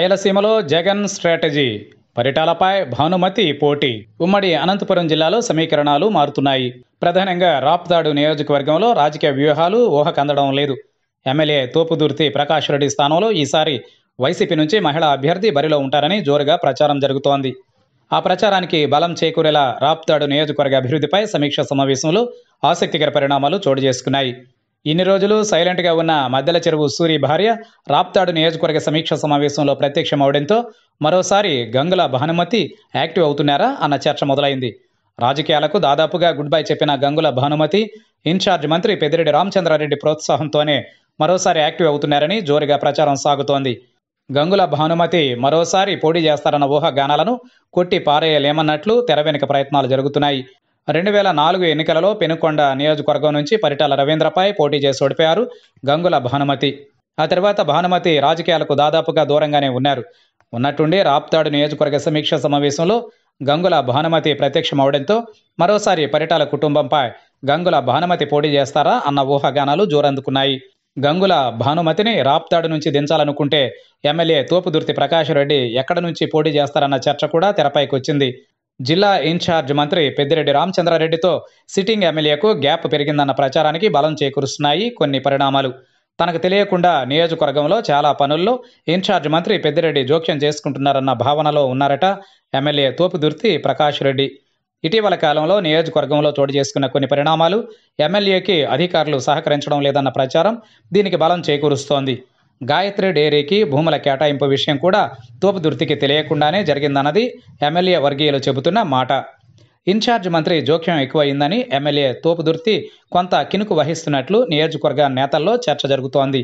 రాయలసీమలో జగన్ స్ట్రాటజీ పరిటాలపై భానుమతి పోటీ ఉమ్మడి అనంతపురం జిల్లాలో సమీకరణాలు మారుతున్నాయి ప్రధానంగా రాప్దాడు నియోజకవర్గంలో రాజకీయ వ్యూహాలు ఊహకందడం లేదు ఎమ్మెల్యే తోపుదుర్తి ప్రకాష్ రెడ్డి స్థానంలో ఈసారి వైసీపీ నుంచి మహిళా అభ్యర్థి బరిలో ఉంటారని జోరుగా ప్రచారం జరుగుతోంది ఆ ప్రచారానికి బలం చేకూరేలా రాప్తాడు నియోజకవర్గ అభివృద్ధిపై సమీక్ష సమావేశంలో ఆసక్తికర పరిణామాలు చోటు చేసుకున్నాయి ఇన్ని రోజులు సైలెంట్గా ఉన్న మద్దెల చెరువు సూరి భార్య రాప్తాడు నియోజకవర్గ సమీక్ష సమావేశంలో ప్రత్యక్షమవడంతో మరోసారి గంగుల భానుమతి యాక్టివ్ అవుతున్నారా అన్న చర్చ మొదలైంది రాజకీయాలకు దాదాపుగా గుడ్ బై చెప్పిన గంగుల భానుమతి ఇన్ఛార్జ్ మంత్రి పెద్దిరెడ్డి రామచంద్రారెడ్డి ప్రోత్సాహంతోనే మరోసారి యాక్టివ్ అవుతున్నారని జోరుగా ప్రచారం సాగుతోంది గంగుల భానుమతి మరోసారి పోటీ చేస్తారన్న ఊహాగానాలను కొట్టి పారేయలేమన్నట్లు తెర వెనుక ప్రయత్నాలు జరుగుతున్నాయి రెండు వేల నాలుగు ఎన్నికలలో పెనుకొండ నియోజకవర్గం నుంచి పరిటాల రవీంద్రపై పోటీ చేసి ఓడిపోయారు గంగుల భానుమతి ఆ తర్వాత భానుమతి రాజకీయాలకు దాదాపుగా దూరంగానే ఉన్నారు ఉన్నట్టుండి రాప్తాడు నియోజకవర్గ సమీక్ష సమావేశంలో గంగుల భానుమతి ప్రత్యక్షమవడంతో మరోసారి పరిటాల కుటుంబంపై గంగుల భానుమతి పోటీ చేస్తారా అన్న ఊహాగానాలు జోరందుకున్నాయి గంగుల భానుమతిని రాప్తాడు నుంచి దించాలనుకుంటే ఎమ్మెల్యే తోపుదుర్తి ప్రకాష్ రెడ్డి ఎక్కడ నుంచి పోటీ చేస్తారన్న చర్చ కూడా తెరపైకి వచ్చింది జిల్లా ఇన్ఛార్జ్ మంత్రి పెద్దిరెడ్డి రామచంద్రారెడ్డితో సిట్టింగ్ ఎమ్మెల్యేకు గ్యాప్ పెరిగిందన్న ప్రచారానికి బలం చేకూరుస్తున్నాయి కొన్ని పరిణామాలు తనకు తెలియకుండా నియోజకవర్గంలో చాలా పనుల్లో ఇన్ఛార్జ్ మంత్రి పెద్దిరెడ్డి జోక్యం చేసుకుంటున్నారన్న భావనలో ఉన్నారట ఎమ్మెల్యే తోపుదుర్తి ప్రకాష్ రెడ్డి ఇటీవల కాలంలో నియోజకవర్గంలో చోటు చేసుకున్న కొన్ని పరిణామాలు ఎమ్మెల్యేకి అధికారులు సహకరించడం లేదన్న ప్రచారం దీనికి బలం చేకూరుస్తోంది గాయత్రి డైరీకి భూముల కేటాయింపు విషయం కూడా తూపదుర్తికి తెలియకుండానే జరిగిందన్నది ఎమ్మెల్యే వర్గీయులు చెబుతున్న మాట ఇన్ఛార్జ్ మంత్రి జోక్యం ఎక్కువయిందని ఎమ్మెల్యే దుర్తి కొంత కినుకు వహిస్తున్నట్లు నియోజకవర్గ నేతల్లో చర్చ జరుగుతోంది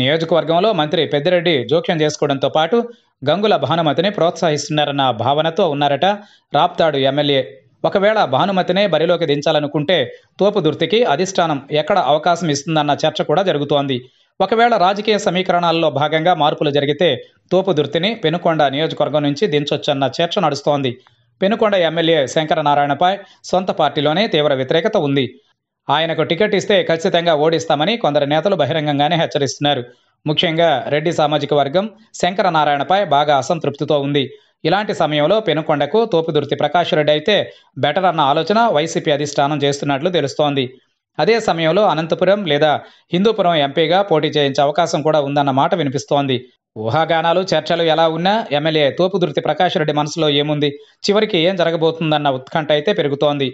నియోజకవర్గంలో మంత్రి పెద్దిరెడ్డి జోక్యం చేసుకోవడంతో పాటు గంగుల భానుమతిని ప్రోత్సహిస్తున్నారన్న భావనతో ఉన్నారట రాప్తాడు ఎమ్మెల్యే ఒకవేళ భానుమతినే బరిలోకి దించాలనుకుంటే తోపుదుర్తికి అధిష్టానం ఎక్కడ అవకాశం ఇస్తుందన్న చర్చ కూడా జరుగుతోంది ఒకవేళ రాజకీయ సమీకరణాల్లో భాగంగా మార్పులు జరిగితే తోపు దుర్తిని పెనుకొండ నియోజకవర్గం నుంచి దించొచ్చన్న చర్చ నడుస్తోంది పెనుకొండ ఎమ్మెల్యే శంకరనారాయణపై సొంత పార్టీలోనే తీవ్ర వ్యతిరేకత ఉంది ఆయనకు టికెట్ ఇస్తే ఖచ్చితంగా ఓడిస్తామని కొందరు నేతలు బహిరంగంగానే హెచ్చరిస్తున్నారు ముఖ్యంగా రెడ్డి సామాజిక వర్గం శంకరనారాయణపై బాగా అసంతృప్తితో ఉంది ఇలాంటి సమయంలో పెనుకొండకు తోపుదుర్తి ప్రకాష్ రెడ్డి అయితే బెటర్ అన్న ఆలోచన వైసీపీ అధిష్టానం చేస్తున్నట్లు తెలుస్తోంది అదే సమయంలో అనంతపురం లేదా హిందూపురం ఎంపీగా పోటీ చేయించే అవకాశం కూడా ఉందన్న మాట వినిపిస్తోంది ఊహాగానాలు చర్చలు ఎలా ఉన్నా ఎమ్మెల్యే తోపుదుర్తి ప్రకాష్ రెడ్డి మనసులో ఏముంది చివరికి ఏం జరగబోతుందన్న ఉత్కంఠ అయితే పెరుగుతోంది